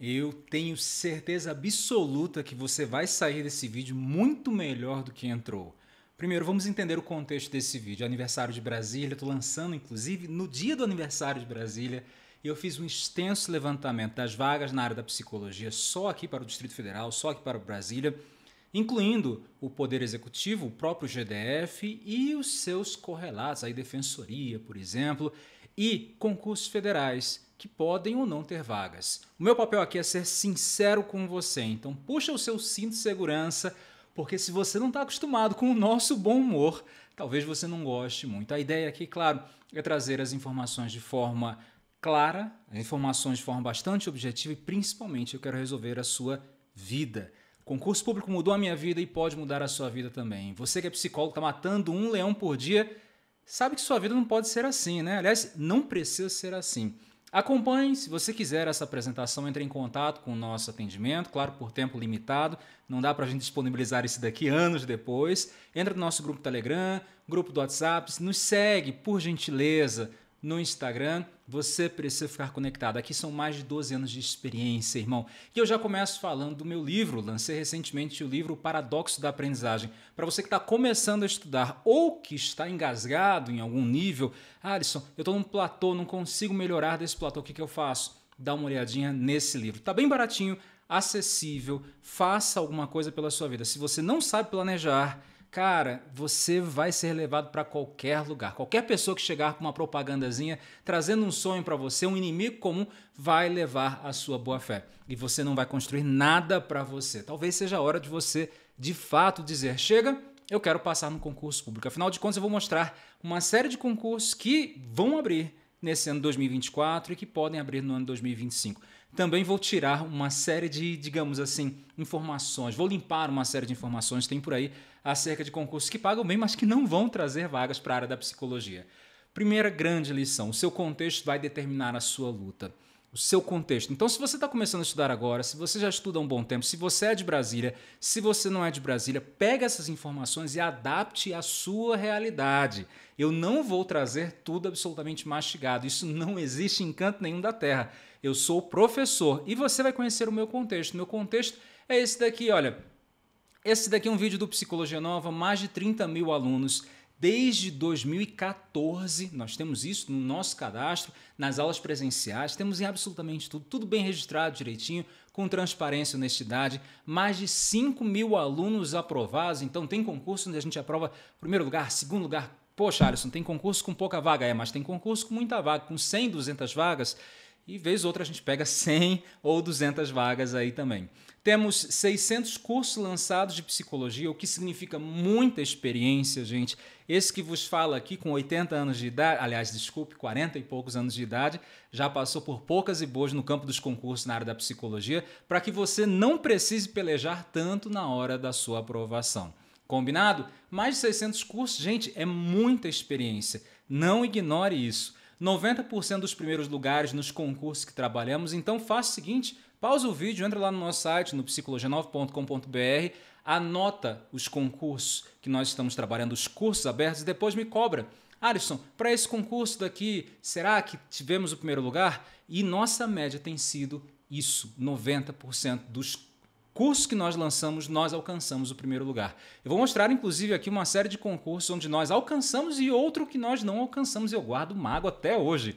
Eu tenho certeza absoluta que você vai sair desse vídeo muito melhor do que entrou. Primeiro, vamos entender o contexto desse vídeo. Aniversário de Brasília, estou lançando inclusive no dia do aniversário de Brasília. Eu fiz um extenso levantamento das vagas na área da psicologia só aqui para o Distrito Federal, só aqui para Brasília incluindo o Poder Executivo, o próprio GDF e os seus correlatos, a Defensoria, por exemplo, e concursos federais que podem ou não ter vagas. O meu papel aqui é ser sincero com você, então puxa o seu cinto de segurança, porque se você não está acostumado com o nosso bom humor, talvez você não goste muito. A ideia aqui, claro, é trazer as informações de forma clara, as informações de forma bastante objetiva e principalmente eu quero resolver a sua vida. concurso público mudou a minha vida e pode mudar a sua vida também. Você que é psicólogo, está matando um leão por dia, sabe que sua vida não pode ser assim, né? Aliás, não precisa ser assim. Acompanhe, se você quiser essa apresentação, entre em contato com o nosso atendimento, claro, por tempo limitado, não dá para a gente disponibilizar isso daqui anos depois. Entra no nosso grupo Telegram, grupo do WhatsApp, nos segue, por gentileza, no Instagram. Você precisa ficar conectado. Aqui são mais de 12 anos de experiência, irmão. E eu já começo falando do meu livro. Lancei recentemente o livro Paradoxo da Aprendizagem. Para você que está começando a estudar ou que está engasgado em algum nível, ah, Alisson, eu estou num platô, não consigo melhorar desse platô, o que, que eu faço? Dá uma olhadinha nesse livro. Tá bem baratinho, acessível, faça alguma coisa pela sua vida. Se você não sabe planejar, cara, você vai ser levado para qualquer lugar. Qualquer pessoa que chegar com uma propagandazinha trazendo um sonho para você, um inimigo comum, vai levar a sua boa fé. E você não vai construir nada para você. Talvez seja a hora de você, de fato, dizer: chega, eu quero passar no concurso público. Afinal de contas, eu vou mostrar uma série de concursos que vão abrir nesse ano 2024 e que podem abrir no ano 2025 também vou tirar uma série de, digamos assim, informações, vou limpar uma série de informações que tem por aí acerca de concursos que pagam bem, mas que não vão trazer vagas para a área da psicologia. Primeira grande lição: o seu contexto vai determinar a sua luta o seu contexto. Então, se você está começando a estudar agora, se você já estuda há um bom tempo, se você é de Brasília, se você não é de Brasília, pega essas informações e adapte à sua realidade. Eu não vou trazer tudo absolutamente mastigado. Isso não existe em canto nenhum da Terra. Eu sou professor e você vai conhecer o meu contexto. Meu contexto é esse daqui, olha. Esse daqui é um vídeo do Psicologia Nova, mais de 30 mil alunos Desde 2014, nós temos isso no nosso cadastro, nas aulas presenciais, temos em absolutamente tudo, tudo bem registrado direitinho, com transparência e honestidade. Mais de 5 mil alunos aprovados, então tem concurso onde a gente aprova primeiro lugar, segundo lugar. Poxa, Alisson, tem concurso com pouca vaga, é, mas tem concurso com muita vaga, com 100, 200 vagas. E vez outra a gente pega 100 ou 200 vagas aí também. Temos 600 cursos lançados de psicologia, o que significa muita experiência, gente. Esse que vos fala aqui com 80 anos de idade, aliás, desculpe, 40 e poucos anos de idade, já passou por poucas e boas no campo dos concursos na área da psicologia, para que você não precise pelejar tanto na hora da sua aprovação. Combinado? Mais de 600 cursos, gente, é muita experiência. Não ignore isso. 90% dos primeiros lugares nos concursos que trabalhamos. Então faça o seguinte, pausa o vídeo, entra lá no nosso site, no psicologia9.com.br, anota os concursos que nós estamos trabalhando, os cursos abertos, e depois me cobra. Alisson, para esse concurso daqui, será que tivemos o primeiro lugar? E nossa média tem sido isso: 90% dos concurso que nós lançamos, nós alcançamos o primeiro lugar. Eu vou mostrar, inclusive, aqui uma série de concursos onde nós alcançamos e outro que nós não alcançamos. Eu guardo mago até hoje.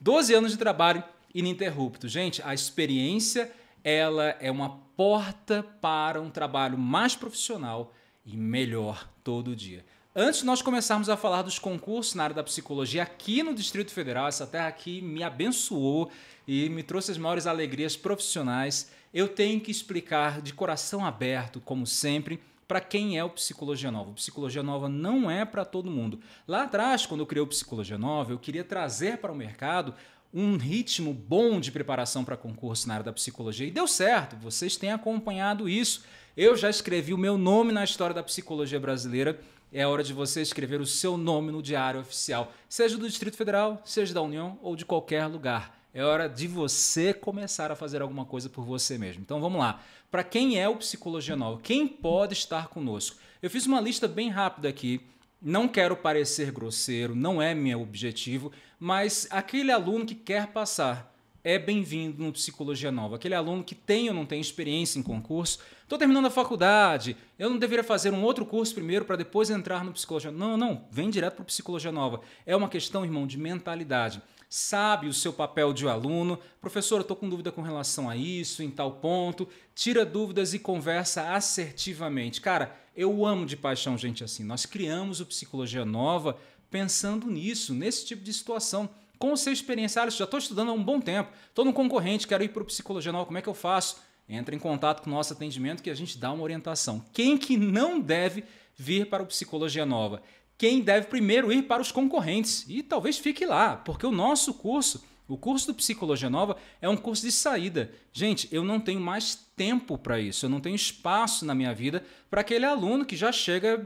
12 anos de trabalho ininterrupto. Gente, a experiência ela é uma porta para um trabalho mais profissional e melhor todo dia. Antes de nós começarmos a falar dos concursos na área da psicologia aqui no Distrito Federal, essa terra aqui me abençoou e me trouxe as maiores alegrias profissionais, eu tenho que explicar de coração aberto, como sempre, para quem é o Psicologia Nova. O Psicologia Nova não é para todo mundo. Lá atrás, quando eu criei o Psicologia Nova, eu queria trazer para o mercado um ritmo bom de preparação para concurso na área da psicologia e deu certo, vocês têm acompanhado isso. Eu já escrevi o meu nome na história da psicologia brasileira é hora de você escrever o seu nome no Diário Oficial, seja do Distrito Federal, seja da União ou de qualquer lugar. É hora de você começar a fazer alguma coisa por você mesmo. Então vamos lá. Para quem é o Psicologia Nova? Quem pode estar conosco? Eu fiz uma lista bem rápida aqui. Não quero parecer grosseiro, não é meu objetivo, mas aquele aluno que quer passar é bem-vindo no Psicologia Nova. Aquele aluno que tem ou não tem experiência em concurso, estou terminando a faculdade, eu não deveria fazer um outro curso primeiro para depois entrar no Psicologia Não, não, vem direto para o Psicologia Nova. É uma questão, irmão, de mentalidade. Sabe o seu papel de aluno, professor, eu estou com dúvida com relação a isso, em tal ponto, tira dúvidas e conversa assertivamente. Cara, eu amo de paixão gente assim. Nós criamos o Psicologia Nova pensando nisso, nesse tipo de situação com ser experiencial, já estou estudando há um bom tempo, estou num concorrente, quero ir para o psicologia nova, como é que eu faço? Entra em contato com o nosso atendimento que a gente dá uma orientação. Quem que não deve vir para o psicologia nova? Quem deve primeiro ir para os concorrentes? E talvez fique lá, porque o nosso curso, o curso do Psicologia Nova, é um curso de saída. Gente, eu não tenho mais tempo para isso, eu não tenho espaço na minha vida para aquele aluno que já chega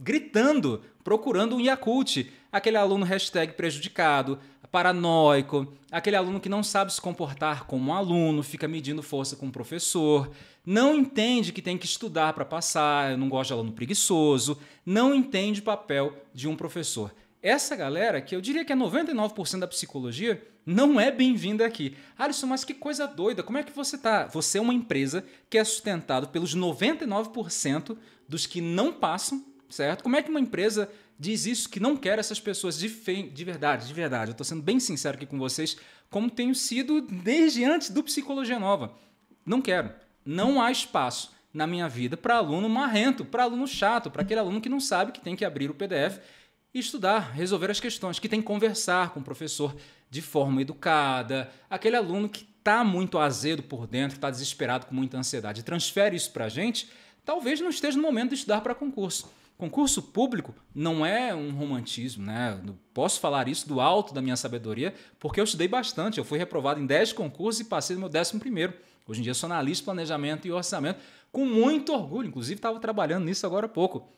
gritando, procurando um Yakult aquele aluno hashtag prejudicado, paranoico, aquele aluno que não sabe se comportar como um aluno, fica medindo força com o professor, não entende que tem que estudar para passar, não gosta de aluno preguiçoso, não entende o papel de um professor. Essa galera, que eu diria que é 99% da psicologia, não é bem-vinda aqui. Alisson, mas que coisa doida, como é que você tá? Você é uma empresa que é sustentado pelos 99% dos que não passam, certo? Como é que uma empresa diz isso que não quer essas pessoas de, fe... de verdade, de verdade. Eu estou sendo bem sincero aqui com vocês, como tenho sido desde antes do Psicologia Nova. Não quero. Não há espaço na minha vida para aluno marrento, para aluno chato, para aquele aluno que não sabe que tem que abrir o PDF e estudar, resolver as questões, que tem que conversar com o professor de forma educada, aquele aluno que está muito azedo por dentro, está desesperado com muita ansiedade, transfere isso para a gente, talvez não esteja no momento de estudar para concurso. Concurso público não é um romantismo, né? posso falar isso do alto da minha sabedoria, porque eu estudei bastante. Eu fui reprovado em 10 concursos e passei no meu 11 primeiro. Hoje em dia sou analista de planejamento e orçamento com muito orgulho. Inclusive, estava trabalhando nisso agora há pouco.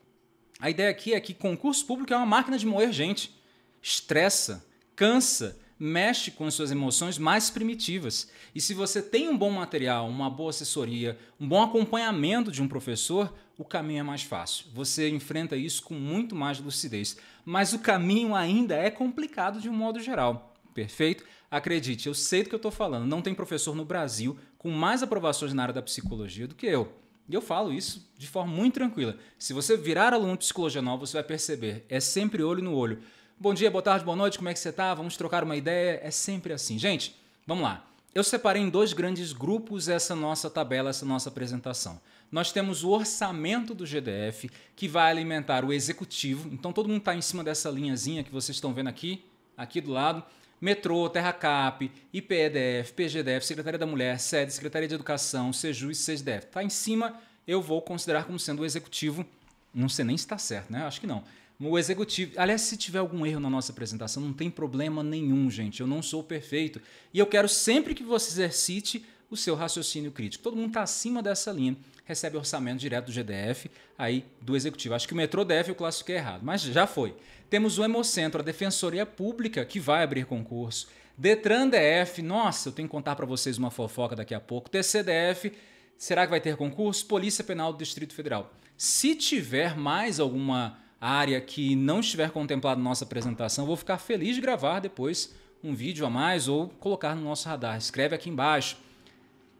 A ideia aqui é que concurso público é uma máquina de moer gente. Estressa, cansa, mexe com suas emoções mais primitivas. E se você tem um bom material, uma boa assessoria, um bom acompanhamento de um professor, o caminho é mais fácil. Você enfrenta isso com muito mais lucidez. Mas o caminho ainda é complicado de um modo geral. Perfeito? Acredite, eu sei do que eu estou falando. Não tem professor no Brasil com mais aprovações na área da psicologia do que eu. E eu falo isso de forma muito tranquila. Se você virar aluno de psicologia nova, você vai perceber. É sempre olho no olho. Bom dia, boa tarde, boa noite, como é que você tá? Vamos trocar uma ideia. É sempre assim. Gente, vamos lá. Eu separei em dois grandes grupos essa nossa tabela, essa nossa apresentação. Nós temos o orçamento do GDF, que vai alimentar o executivo. Então todo mundo está em cima dessa linhazinha que vocês estão vendo aqui, aqui do lado. Metrô, Terracap, IPEDF, PGDF, Secretaria da Mulher, SEDE, Secretaria de Educação, SEJU e SESDEF. Está em cima, eu vou considerar como sendo o executivo. Não sei nem se está certo, né? Acho que não. O executivo. Aliás, se tiver algum erro na nossa apresentação, não tem problema nenhum, gente. Eu não sou perfeito. E eu quero sempre que você exercite o seu raciocínio crítico. Todo mundo está acima dessa linha, recebe orçamento direto do GDF, aí do executivo. Acho que o metrô DF eu classifiquei errado, mas já foi. Temos o Hemocentro, a Defensoria Pública, que vai abrir concurso. Detran DF, nossa, eu tenho que contar para vocês uma fofoca daqui a pouco. TCDF, será que vai ter concurso? Polícia Penal do Distrito Federal. Se tiver mais alguma área que não estiver contemplada na nossa apresentação, vou ficar feliz de gravar depois um vídeo a mais ou colocar no nosso radar. Escreve aqui embaixo.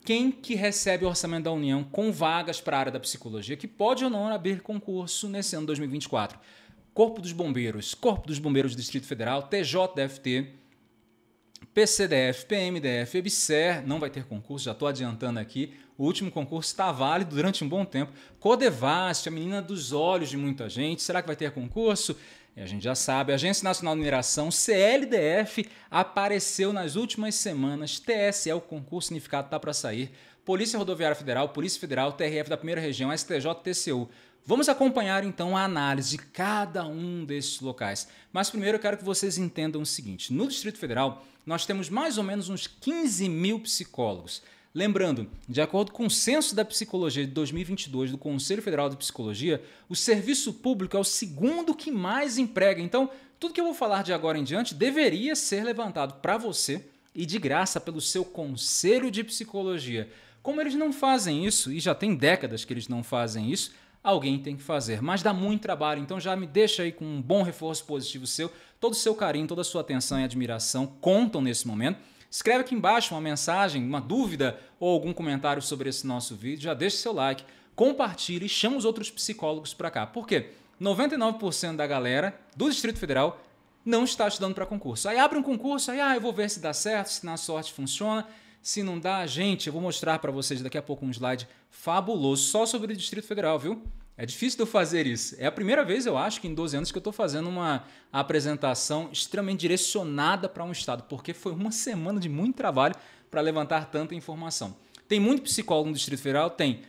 Quem que recebe o orçamento da União com vagas para a área da psicologia, que pode ou não abrir concurso nesse ano 2024? Corpo dos Bombeiros, Corpo dos Bombeiros do Distrito Federal, TJDFT, PCDF, PMDF, EBSER, não vai ter concurso, já estou adiantando aqui. O último concurso está válido durante um bom tempo. Codevast, a menina dos olhos de muita gente. Será que vai ter concurso? E a gente já sabe, a Agência Nacional de Mineração, CLDF, apareceu nas últimas semanas. TSE, é o concurso significado está para sair. Polícia Rodoviária Federal, Polícia Federal, TRF da Primeira Região, STJ, TCU. Vamos acompanhar então a análise de cada um desses locais. Mas primeiro eu quero que vocês entendam o seguinte: no Distrito Federal, nós temos mais ou menos uns 15 mil psicólogos. Lembrando, de acordo com o Censo da Psicologia de 2022 do Conselho Federal de Psicologia, o serviço público é o segundo que mais emprega. Então, tudo que eu vou falar de agora em diante deveria ser levantado para você e de graça pelo seu Conselho de Psicologia. Como eles não fazem isso, e já tem décadas que eles não fazem isso, alguém tem que fazer. Mas dá muito trabalho, então já me deixa aí com um bom reforço positivo seu. Todo o seu carinho, toda a sua atenção e admiração contam nesse momento. Escreve aqui embaixo uma mensagem, uma dúvida ou algum comentário sobre esse nosso vídeo. Já deixa seu like, compartilhe e chama os outros psicólogos para cá. Por quê? 99% da galera do Distrito Federal não está estudando para concurso. Aí abre um concurso, aí ah, eu vou ver se dá certo, se na sorte funciona. Se não dá, gente, eu vou mostrar para vocês daqui a pouco um slide fabuloso só sobre o Distrito Federal, viu? É difícil de eu fazer isso. É a primeira vez, eu acho, que em 12 anos que eu estou fazendo uma apresentação extremamente direcionada para um estado, porque foi uma semana de muito trabalho para levantar tanta informação. Tem muito psicólogo no Distrito Federal? Tem.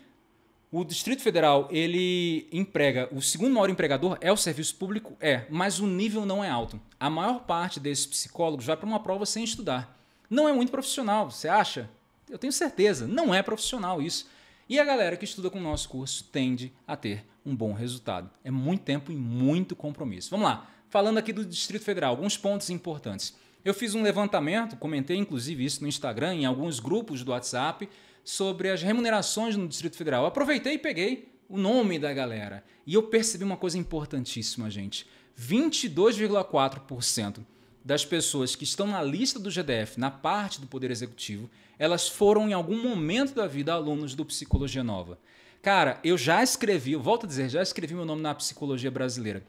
O Distrito Federal, ele emprega, o segundo maior empregador é o serviço público? É, mas o nível não é alto. A maior parte desses psicólogos vai para uma prova sem estudar. Não é muito profissional, você acha? Eu tenho certeza, não é profissional isso. E a galera que estuda com o nosso curso tende a ter um bom resultado. É muito tempo e muito compromisso. Vamos lá, falando aqui do Distrito Federal, alguns pontos importantes. Eu fiz um levantamento, comentei inclusive isso no Instagram, em alguns grupos do WhatsApp, sobre as remunerações no Distrito Federal. aproveitei e peguei o nome da galera. E eu percebi uma coisa importantíssima, gente. 22,4% das pessoas que estão na lista do GDF, na parte do Poder Executivo, elas foram em algum momento da vida alunos do Psicologia Nova. Cara, eu já escrevi, eu volto a dizer, já escrevi meu nome na psicologia brasileira.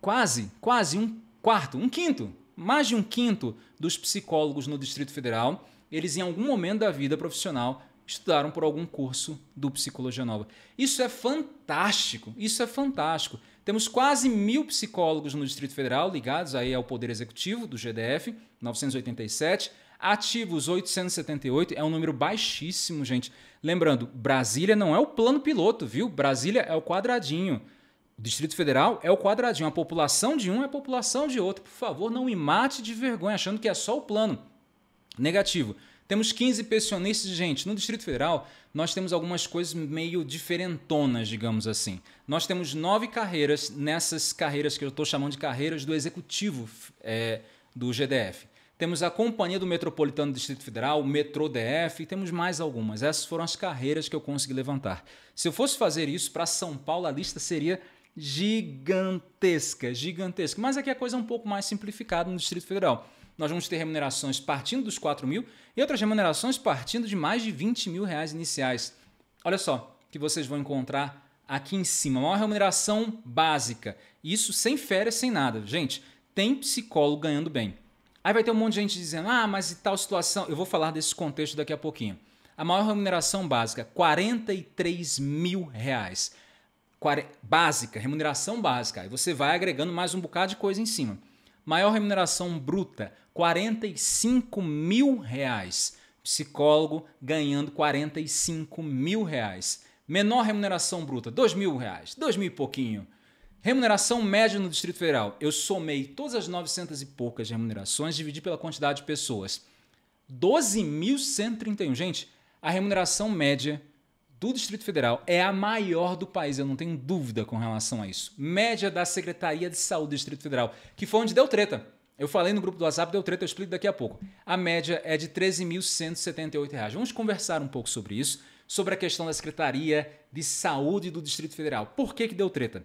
Quase, quase um quarto, um quinto, mais de um quinto dos psicólogos no Distrito Federal, eles em algum momento da vida profissional estudaram por algum curso do Psicologia Nova. Isso é fantástico, isso é fantástico. Temos quase mil psicólogos no Distrito Federal ligados aí ao Poder Executivo do GDF, 987. Ativos 878 é um número baixíssimo, gente. Lembrando, Brasília não é o plano piloto, viu? Brasília é o quadradinho. O Distrito Federal é o quadradinho. A população de um é a população de outro. Por favor, não me mate de vergonha achando que é só o plano. Negativo. Temos 15 pensionistas, gente. No Distrito Federal, nós temos algumas coisas meio diferentonas, digamos assim. Nós temos nove carreiras nessas carreiras que eu estou chamando de carreiras do executivo é, do GDF. Temos a Companhia do Metropolitano do Distrito Federal, o Metrô DF, e temos mais algumas. Essas foram as carreiras que eu consegui levantar. Se eu fosse fazer isso para São Paulo, a lista seria gigantesca, gigantesca. Mas aqui a coisa é um pouco mais simplificada no Distrito Federal nós vamos ter remunerações partindo dos 4 mil e outras remunerações partindo de mais de 20 mil reais iniciais. Olha só, que vocês vão encontrar aqui em cima, uma remuneração básica. Isso sem férias, sem nada. Gente, tem psicólogo ganhando bem. Aí vai ter um monte de gente dizendo, ah, mas e tal situação? Eu vou falar desse contexto daqui a pouquinho. A maior remuneração básica, 43 mil reais. Básica, remuneração básica. Aí você vai agregando mais um bocado de coisa em cima. Maior remuneração bruta, 45 mil reais. Psicólogo ganhando 45 mil reais. Menor remuneração bruta, 2 mil reais, 2 mil e pouquinho. Remuneração média no Distrito Federal. Eu somei todas as 900 e poucas remunerações, dividi pela quantidade de pessoas. 12.131. Gente, a remuneração média do Distrito Federal é a maior do país, eu não tenho dúvida com relação a isso. Média da Secretaria de Saúde do Distrito Federal, que foi onde deu treta. Eu falei no grupo do WhatsApp, deu treta, eu explico daqui a pouco. A média é de R$ 13.178. Vamos conversar um pouco sobre isso, sobre a questão da Secretaria de Saúde do Distrito Federal. Por que, que deu treta?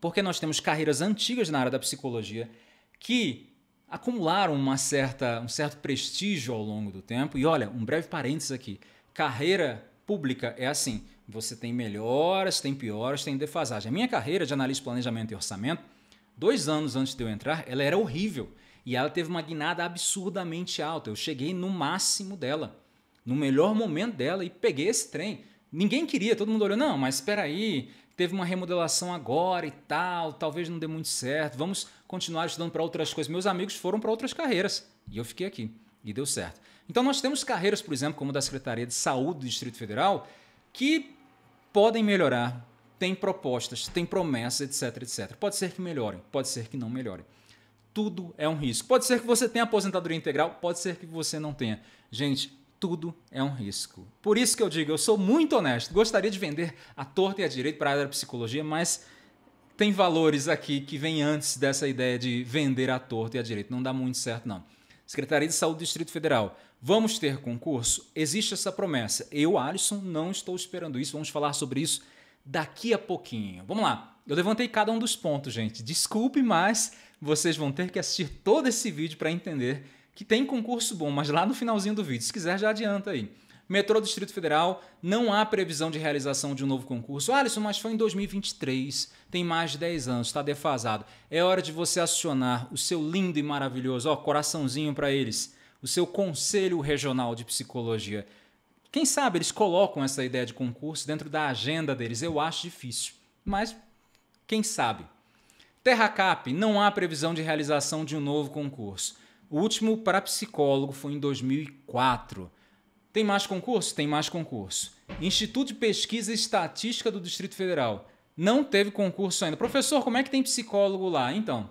Porque nós temos carreiras antigas na área da psicologia que acumularam uma certa, um certo prestígio ao longo do tempo. E olha, um breve parênteses aqui. Carreira pública é assim: você tem melhoras, tem piores, tem defasagem. A minha carreira de analista de planejamento e orçamento, dois anos antes de eu entrar, ela era horrível. E ela teve uma guinada absurdamente alta. Eu cheguei no máximo dela, no melhor momento dela, e peguei esse trem. Ninguém queria, todo mundo olhou, não, mas espera aí, teve uma remodelação agora e tal, talvez não dê muito certo, vamos continuar estudando para outras coisas. Meus amigos foram para outras carreiras e eu fiquei aqui e deu certo. Então nós temos carreiras, por exemplo, como da Secretaria de Saúde do Distrito Federal, que podem melhorar, tem propostas, tem promessas, etc, etc. Pode ser que melhorem, pode ser que não melhorem. Tudo é um risco. Pode ser que você tenha aposentadoria integral, pode ser que você não tenha. Gente, tudo é um risco. Por isso que eu digo, eu sou muito honesto. Gostaria de vender a torta e a direita para a área da psicologia, mas tem valores aqui que vêm antes dessa ideia de vender a torta e a direita. Não dá muito certo, não. Secretaria de Saúde do Distrito Federal Vamos ter concurso? Existe essa promessa. Eu, Alisson, não estou esperando isso. Vamos falar sobre isso daqui a pouquinho. Vamos lá. Eu levantei cada um dos pontos, gente. Desculpe, mas vocês vão ter que assistir todo esse vídeo para entender que tem concurso bom, mas lá no finalzinho do vídeo, se quiser já adianta aí. Metrô do Distrito Federal, não há previsão de realização de um novo concurso. Alisson, mas foi em 2023, tem mais de 10 anos, está defasado. É hora de você acionar o seu lindo e maravilhoso ó, coraçãozinho para eles o seu Conselho Regional de Psicologia. Quem sabe eles colocam essa ideia de concurso dentro da agenda deles. Eu acho difícil, mas quem sabe. Terracap, não há previsão de realização de um novo concurso. O último para psicólogo foi em 2004. Tem mais concurso? Tem mais concurso. Instituto de Pesquisa e Estatística do Distrito Federal. Não teve concurso ainda. Professor, como é que tem psicólogo lá? Então,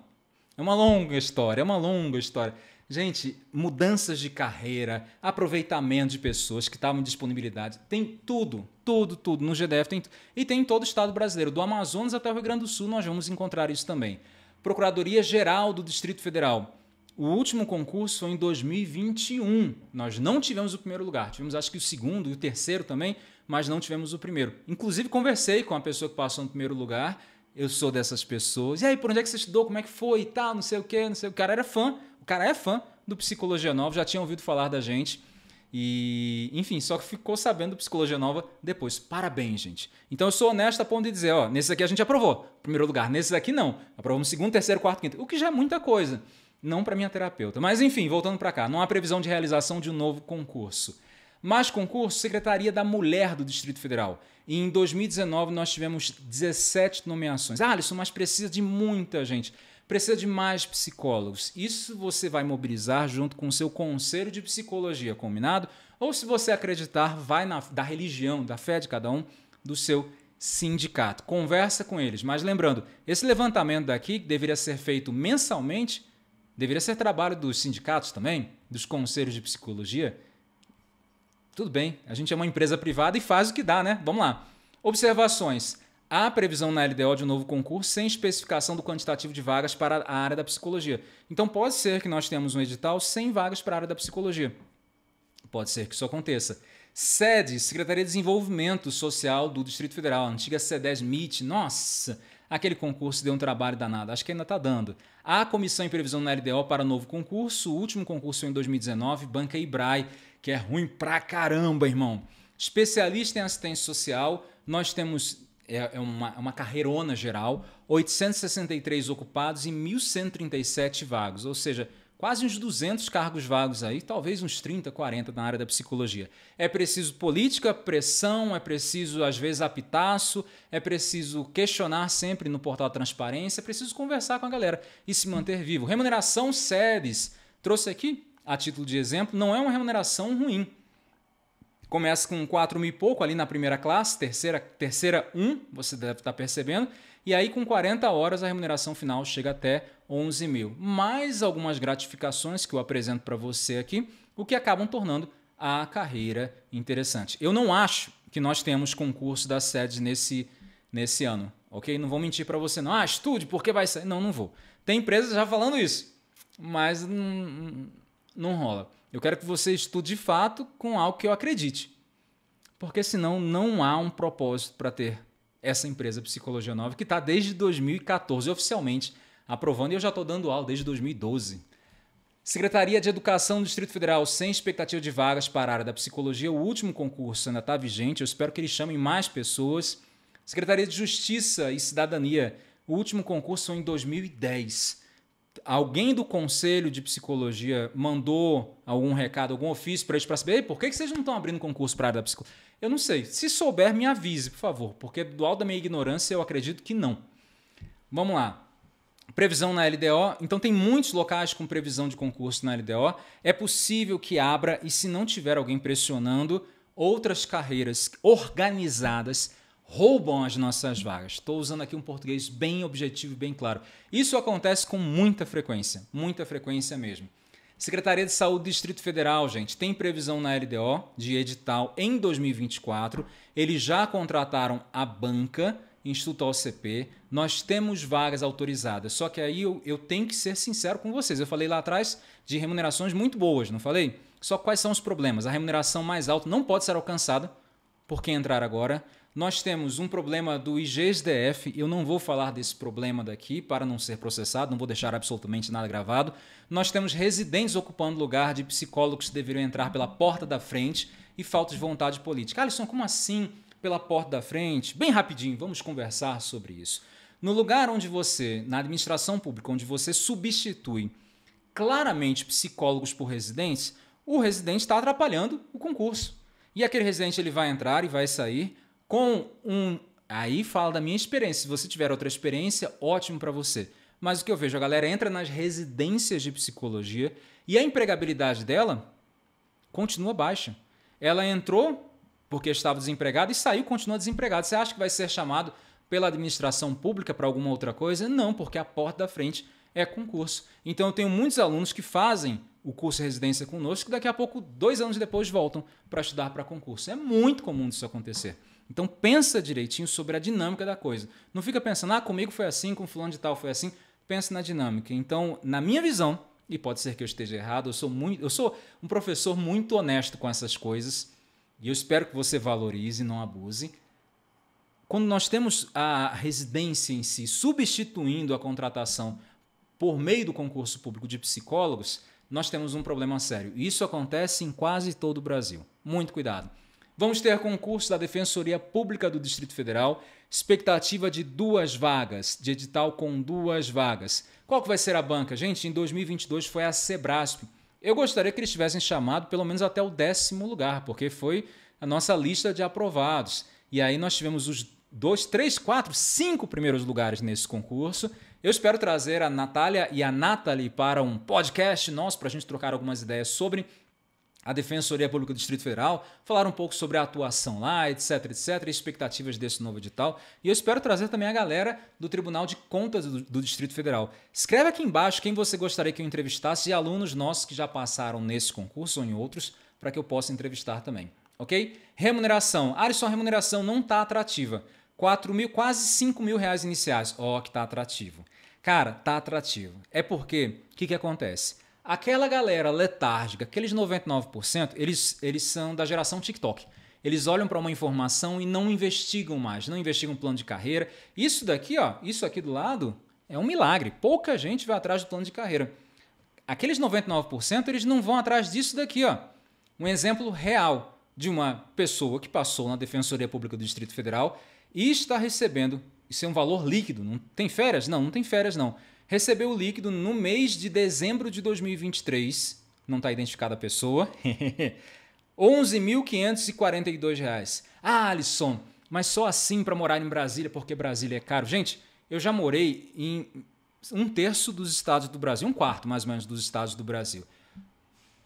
é uma longa história, é uma longa história. Gente, mudanças de carreira, aproveitamento de pessoas que estavam em disponibilidade, tem tudo, tudo, tudo no GDF tem, e tem em todo o estado brasileiro, do Amazonas até o Rio Grande do Sul, nós vamos encontrar isso também. Procuradoria Geral do Distrito Federal. O último concurso foi em 2021. Nós não tivemos o primeiro lugar. Tivemos acho que o segundo e o terceiro também, mas não tivemos o primeiro. Inclusive conversei com a pessoa que passou no primeiro lugar eu sou dessas pessoas. E aí, por onde é que você estudou? Como é que foi e tal? Não sei o quê, não sei. O cara era fã, o cara é fã do Psicologia Nova, já tinha ouvido falar da gente. E, enfim, só que ficou sabendo do Psicologia Nova depois. Parabéns, gente. Então eu sou honesto a ponto de dizer, ó, nesses aqui a gente aprovou. Primeiro lugar, nesses aqui não. Aprovamos segundo, terceiro, quarto, quinto. O que já é muita coisa. Não para minha terapeuta. Mas enfim, voltando para cá, não há previsão de realização de um novo concurso. Mais concurso, Secretaria da Mulher do Distrito Federal. E em 2019 nós tivemos 17 nomeações. Ah, Alisson, mas precisa de muita gente. Precisa de mais psicólogos. Isso você vai mobilizar junto com o seu conselho de psicologia, combinado? Ou se você acreditar, vai na, da religião, da fé de cada um, do seu sindicato. Conversa com eles. Mas lembrando, esse levantamento daqui, que deveria ser feito mensalmente, deveria ser trabalho dos sindicatos também, dos conselhos de psicologia tudo bem, a gente é uma empresa privada e faz o que dá, né? Vamos lá. Observações. Há previsão na LDO de um novo concurso sem especificação do quantitativo de vagas para a área da psicologia. Então pode ser que nós tenhamos um edital sem vagas para a área da psicologia. Pode ser que isso aconteça. SEDE, Secretaria de Desenvolvimento Social do Distrito Federal, antiga C10 MIT. Nossa, aquele concurso deu um trabalho danado. Acho que ainda está dando. Há comissão em previsão na LDO para novo concurso, o último concurso em 2019, Banca Ibrae que é ruim pra caramba, irmão. Especialista em assistência social, nós temos é, é uma, é uma carreirona geral, 863 ocupados e 1.137 vagos, ou seja, quase uns 200 cargos vagos aí, talvez uns 30, 40 na área da psicologia. É preciso política, pressão, é preciso às vezes apitaço, é preciso questionar sempre no portal Transparência, é preciso conversar com a galera e se manter vivo. Remuneração SEDES, trouxe aqui a título de exemplo, não é uma remuneração ruim. Começa com 4 mil e pouco ali na primeira classe, terceira, terceira 1, um, você deve estar percebendo, e aí com 40 horas a remuneração final chega até 11 mil. Mais algumas gratificações que eu apresento para você aqui, o que acabam tornando a carreira interessante. Eu não acho que nós temos concurso da sede nesse, nesse ano, ok? Não vou mentir para você, não. Ah, estude, porque vai sair. Não, não vou. Tem empresas já falando isso, mas não rola. Eu quero que você estude de fato com algo que eu acredite. Porque senão não há um propósito para ter essa empresa Psicologia Nova, que está desde 2014 oficialmente aprovando, e eu já estou dando aula desde 2012. Secretaria de Educação do Distrito Federal, sem expectativa de vagas para a área da psicologia, o último concurso ainda está vigente, eu espero que eles chamem mais pessoas. Secretaria de Justiça e Cidadania, o último concurso foi em 2010 alguém do conselho de psicologia mandou algum recado, algum ofício para eles para saber, por que, que vocês não estão abrindo concurso para a área da psicologia? Eu não sei. Se souber, me avise, por favor, porque do alto da minha ignorância eu acredito que não. Vamos lá. Previsão na LDO. Então tem muitos locais com previsão de concurso na LDO. É possível que abra e se não tiver alguém pressionando, outras carreiras organizadas roubam as nossas vagas. Estou usando aqui um português bem objetivo e bem claro. Isso acontece com muita frequência, muita frequência mesmo. Secretaria de Saúde do Distrito Federal, gente, tem previsão na LDO de edital em 2024. Eles já contrataram a banca, Instituto OCP. Nós temos vagas autorizadas. Só que aí eu, eu tenho que ser sincero com vocês. Eu falei lá atrás de remunerações muito boas, não falei? Só quais são os problemas? A remuneração mais alta não pode ser alcançada por que entrar agora. Nós temos um problema do IGSDF, eu não vou falar desse problema daqui para não ser processado, não vou deixar absolutamente nada gravado. Nós temos residentes ocupando lugar de psicólogos que deveriam entrar pela porta da frente e falta de vontade política. Alisson, como assim pela porta da frente? Bem rapidinho, vamos conversar sobre isso. No lugar onde você, na administração pública, onde você substitui claramente psicólogos por residentes, o residente está atrapalhando o concurso. E aquele residente ele vai entrar e vai sair com um. Aí fala da minha experiência. Se você tiver outra experiência, ótimo para você. Mas o que eu vejo, a galera entra nas residências de psicologia e a empregabilidade dela continua baixa. Ela entrou porque estava desempregada e saiu, continua desempregada. Você acha que vai ser chamado pela administração pública para alguma outra coisa? Não, porque a porta da frente é concurso. Então eu tenho muitos alunos que fazem o curso de residência conosco, daqui a pouco, dois anos depois, voltam para estudar para concurso. É muito comum isso acontecer. Então pensa direitinho sobre a dinâmica da coisa. Não fica pensando, ah, comigo foi assim, com fulano de tal foi assim. Pensa na dinâmica. Então, na minha visão, e pode ser que eu esteja errado, eu sou muito, eu sou um professor muito honesto com essas coisas, e eu espero que você valorize, não abuse. Quando nós temos a residência em si substituindo a contratação por meio do concurso público de psicólogos, nós temos um problema sério. Isso acontece em quase todo o Brasil. Muito cuidado. Vamos ter concurso da Defensoria Pública do Distrito Federal, expectativa de duas vagas, de edital com duas vagas. Qual que vai ser a banca? Gente, em 2022 foi a Sebrasp. Eu gostaria que eles tivessem chamado pelo menos até o décimo lugar, porque foi a nossa lista de aprovados. E aí nós tivemos os dois, três, quatro, cinco primeiros lugares nesse concurso. Eu espero trazer a Natália e a Nathalie para um podcast nosso para a gente trocar algumas ideias sobre a Defensoria Pública do Distrito Federal, falar um pouco sobre a atuação lá, etc, etc, expectativas desse novo edital. E eu espero trazer também a galera do Tribunal de Contas do, do Distrito Federal. Escreve aqui embaixo quem você gostaria que eu entrevistasse e alunos nossos que já passaram nesse concurso ou em outros, para que eu possa entrevistar também. Ok? Remuneração. Alisson, a remuneração não está atrativa 4 mil, quase 5 mil reais iniciais. Ó, oh, que tá atrativo. Cara, tá atrativo. É porque, o que, que acontece? Aquela galera letárgica, aqueles 99%, eles, eles são da geração TikTok. Eles olham para uma informação e não investigam mais, não investigam plano de carreira. Isso daqui, ó, isso aqui do lado, é um milagre. Pouca gente vai atrás do plano de carreira. Aqueles 99%, eles não vão atrás disso daqui, ó. Um exemplo real de uma pessoa que passou na Defensoria Pública do Distrito Federal e está recebendo, isso é um valor líquido, não tem férias? Não, não tem férias não. Recebeu o líquido no mês de dezembro de 2023, não está identificada a pessoa, R$ 11.542. Ah, Alisson, mas só assim para morar em Brasília, porque Brasília é caro. Gente, eu já morei em um terço dos estados do Brasil, um quarto mais ou menos dos estados do Brasil.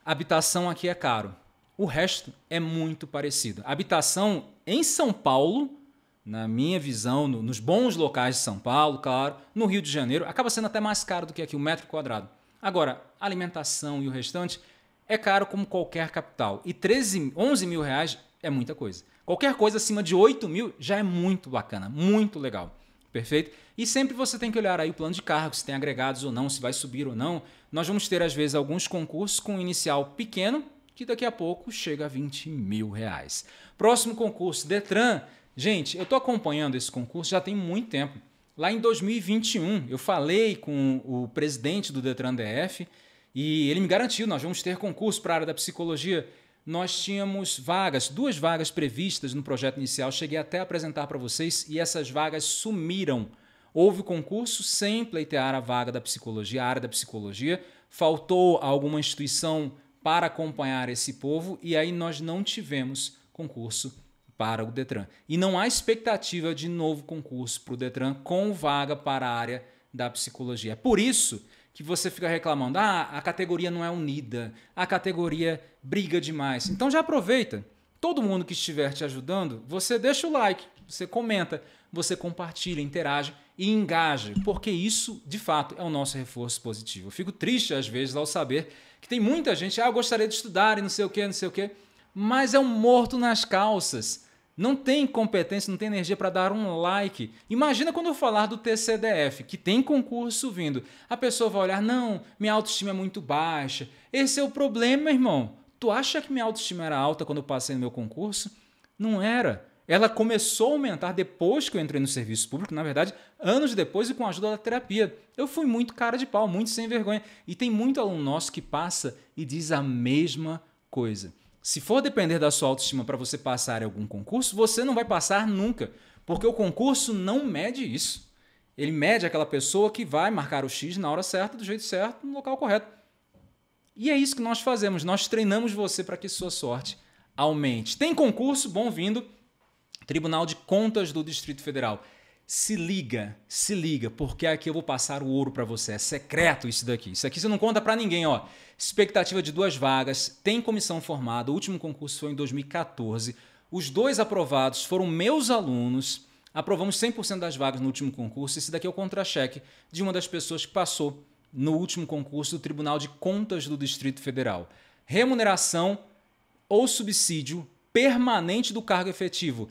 Habitação aqui é caro. O resto é muito parecido. Habitação em São Paulo na minha visão, no, nos bons locais de São Paulo, claro, no Rio de Janeiro, acaba sendo até mais caro do que aqui o um metro quadrado. Agora, alimentação e o restante é caro como qualquer capital. E 13, 11 mil reais é muita coisa. Qualquer coisa acima de 8 mil já é muito bacana, muito legal. Perfeito? E sempre você tem que olhar aí o plano de cargos se tem agregados ou não, se vai subir ou não. Nós vamos ter, às vezes, alguns concursos com um inicial pequeno, que daqui a pouco chega a 20 mil reais. Próximo concurso, Detran, Gente, eu estou acompanhando esse concurso já tem muito tempo. Lá em 2021, eu falei com o presidente do Detran DF e ele me garantiu: nós vamos ter concurso para a área da psicologia. Nós tínhamos vagas, duas vagas previstas no projeto inicial, cheguei até a apresentar para vocês e essas vagas sumiram. Houve concurso sem pleitear a vaga da psicologia, a área da psicologia, faltou alguma instituição para acompanhar esse povo e aí nós não tivemos concurso para o Detran. E não há expectativa de novo concurso para o Detran com vaga para a área da psicologia. É por isso que você fica reclamando: ah, a categoria não é unida, a categoria briga demais. Então já aproveita. Todo mundo que estiver te ajudando, você deixa o like, você comenta, você compartilha, interage e engaja, porque isso, de fato, é o nosso reforço positivo. Eu fico triste às vezes ao saber que tem muita gente, ah, eu gostaria de estudar e não sei o quê, não sei o quê mas é um morto nas calças. Não tem competência, não tem energia para dar um like. Imagina quando eu falar do TCDF, que tem concurso vindo. A pessoa vai olhar: não, minha autoestima é muito baixa. Esse é o problema, meu irmão. Tu acha que minha autoestima era alta quando eu passei no meu concurso? Não era. Ela começou a aumentar depois que eu entrei no serviço público, na verdade, anos depois e com a ajuda da terapia. Eu fui muito cara de pau, muito sem vergonha. E tem muito aluno nosso que passa e diz a mesma coisa. Se for depender da sua autoestima para você passar em algum concurso, você não vai passar nunca, porque o concurso não mede isso. Ele mede aquela pessoa que vai marcar o X na hora certa, do jeito certo, no local correto. E é isso que nós fazemos, nós treinamos você para que sua sorte aumente. Tem concurso, bom-vindo, Tribunal de Contas do Distrito Federal se liga, se liga, porque aqui eu vou passar o ouro para você. É secreto isso daqui. Isso aqui você não conta para ninguém, ó. Expectativa de duas vagas, tem comissão formada. O último concurso foi em 2014. Os dois aprovados foram meus alunos. Aprovamos 100% das vagas no último concurso. Esse daqui é o contra-cheque de uma das pessoas que passou no último concurso do Tribunal de Contas do Distrito Federal. Remuneração ou subsídio permanente do cargo efetivo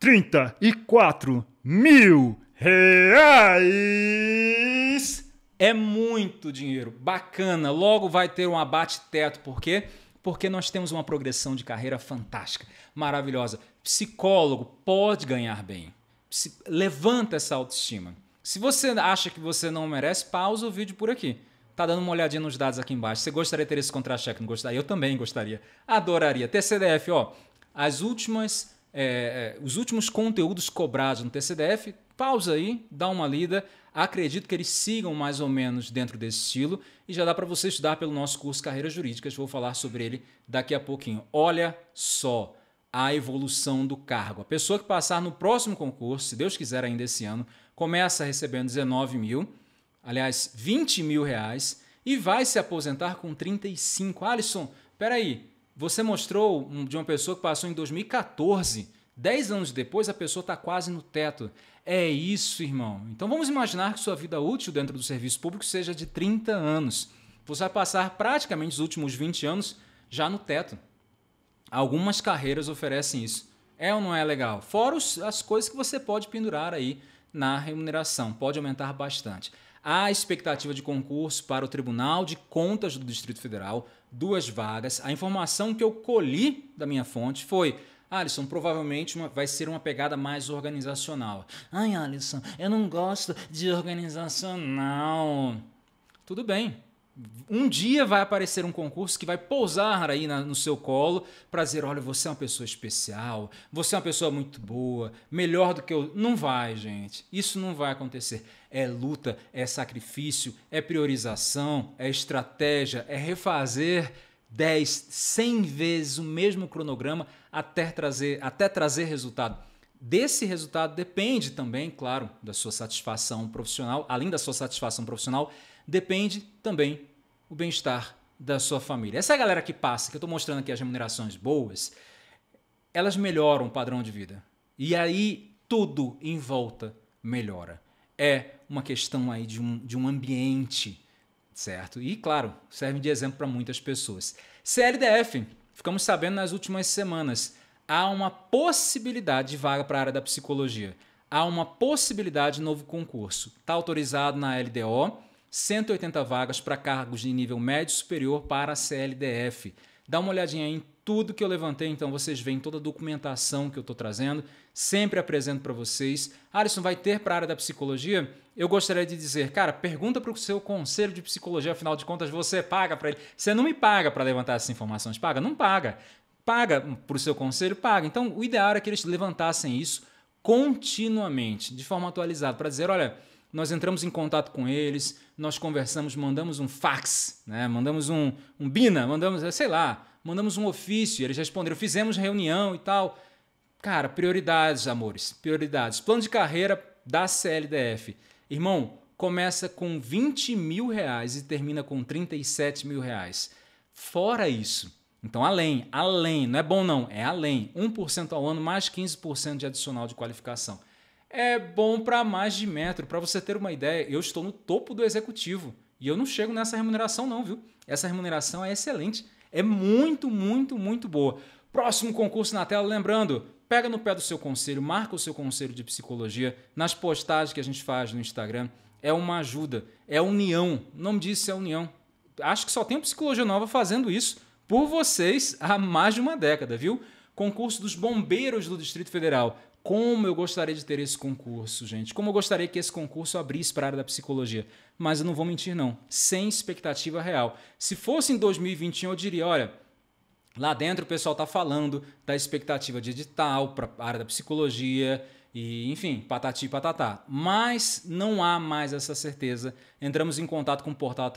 34 mil reais. É muito dinheiro, bacana. Logo vai ter um abate-teto, por quê? Porque nós temos uma progressão de carreira fantástica, maravilhosa. Psicólogo pode ganhar bem. Levanta essa autoestima. Se você acha que você não merece, pausa o vídeo por aqui. Tá dando uma olhadinha nos dados aqui embaixo. Você gostaria de ter esse contra-cheque? Não gostaria? Eu também gostaria. Adoraria. TCDF, ó. As últimas é, é, os últimos conteúdos cobrados no TCDF, pausa aí, dá uma lida. Acredito que eles sigam mais ou menos dentro desse estilo e já dá para você estudar pelo nosso curso Carreiras Jurídicas. Vou falar sobre ele daqui a pouquinho. Olha só a evolução do cargo. A pessoa que passar no próximo concurso, se Deus quiser ainda esse ano, começa recebendo 19 mil, aliás, 20 mil reais e vai se aposentar com 35. Alisson, peraí, você mostrou de uma pessoa que passou em 2014. Dez anos depois, a pessoa está quase no teto. É isso, irmão. Então vamos imaginar que sua vida útil dentro do serviço público seja de 30 anos. Você vai passar praticamente os últimos 20 anos já no teto. Algumas carreiras oferecem isso. É ou não é legal? Fora os, as coisas que você pode pendurar aí na remuneração. Pode aumentar bastante. Há expectativa de concurso para o Tribunal de Contas do Distrito Federal, duas vagas. A informação que eu colhi da minha fonte foi Alisson, provavelmente uma, vai ser uma pegada mais organizacional. Ai, Alisson, eu não gosto de organizacional. Tudo bem um dia vai aparecer um concurso que vai pousar aí na, no seu colo para dizer: olha, você é uma pessoa especial, você é uma pessoa muito boa, melhor do que eu. Não vai, gente. Isso não vai acontecer. É luta, é sacrifício, é priorização, é estratégia, é refazer 10, 100 vezes o mesmo cronograma até trazer, até trazer resultado. Desse resultado depende também, claro, da sua satisfação profissional, além da sua satisfação profissional, depende também o bem-estar da sua família. Essa galera que passa, que eu estou mostrando aqui as remunerações boas, elas melhoram o padrão de vida. E aí tudo em volta melhora. É uma questão aí de um, de um ambiente, certo? E claro, serve de exemplo para muitas pessoas. CLDF, ficamos sabendo nas últimas semanas, há uma possibilidade de vaga para a área da psicologia. Há uma possibilidade de novo concurso. Está autorizado na LDO, 180 vagas para cargos de nível médio superior para a CLDF. Dá uma olhadinha em tudo que eu levantei, então vocês veem toda a documentação que eu estou trazendo, sempre apresento para vocês. Alisson, vai ter para a área da psicologia? Eu gostaria de dizer, cara, pergunta para o seu conselho de psicologia, afinal de contas você paga para ele. Você não me paga para levantar essas informações, paga? Não paga. Paga para o seu conselho? Paga. Então o ideal era que eles levantassem isso continuamente, de forma atualizada, para dizer, olha nós entramos em contato com eles, nós conversamos, mandamos um fax, né? mandamos um, um BINA, mandamos, eh, sei lá, mandamos um ofício, eles responderam, fizemos reunião e tal. Cara, prioridades, amores, prioridades. Plano de carreira da CLDF. Irmão, começa com 20 mil reais e termina com 37 mil reais. Fora isso, então além, além, não é bom não, é além. 1% ao ano mais 15% de adicional de qualificação é bom para mais de metro. Para você ter uma ideia, eu estou no topo do executivo e eu não chego nessa remuneração não, viu? Essa remuneração é excelente, é muito, muito, muito boa. Próximo concurso na tela, lembrando, pega no pé do seu conselho, marca o seu conselho de psicologia nas postagens que a gente faz no Instagram. É uma ajuda, é união. O nome disso é união. Acho que só tem psicologia nova fazendo isso por vocês há mais de uma década, viu? Concurso dos bombeiros do Distrito Federal. Como eu gostaria de ter esse concurso, gente. Como eu gostaria que esse concurso abrisse para a área da psicologia. Mas eu não vou mentir, não. Sem expectativa real. Se fosse em 2021, eu diria: olha, lá dentro o pessoal está falando da expectativa de edital para a área da psicologia. E, enfim, patati patatá. Mas não há mais essa certeza. Entramos em contato com o portal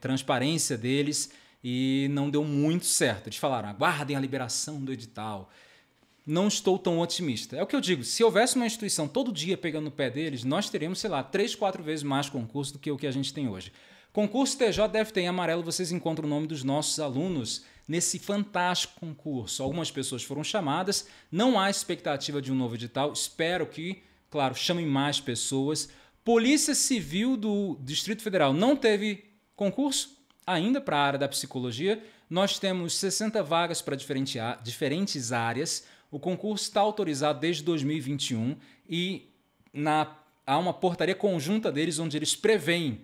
Transparência deles e não deu muito certo. Eles falaram: aguardem a liberação do edital não estou tão otimista. É o que eu digo, se houvesse uma instituição todo dia pegando no pé deles, nós teríamos, sei lá, três, quatro vezes mais concurso do que o que a gente tem hoje. Concurso TJ deve ter em amarelo, vocês encontram o nome dos nossos alunos nesse fantástico concurso. Algumas pessoas foram chamadas, não há expectativa de um novo edital, espero que, claro, chamem mais pessoas. Polícia Civil do Distrito Federal não teve concurso ainda para a área da psicologia. Nós temos 60 vagas para diferentes áreas. O concurso está autorizado desde 2021 e na, há uma portaria conjunta deles onde eles preveem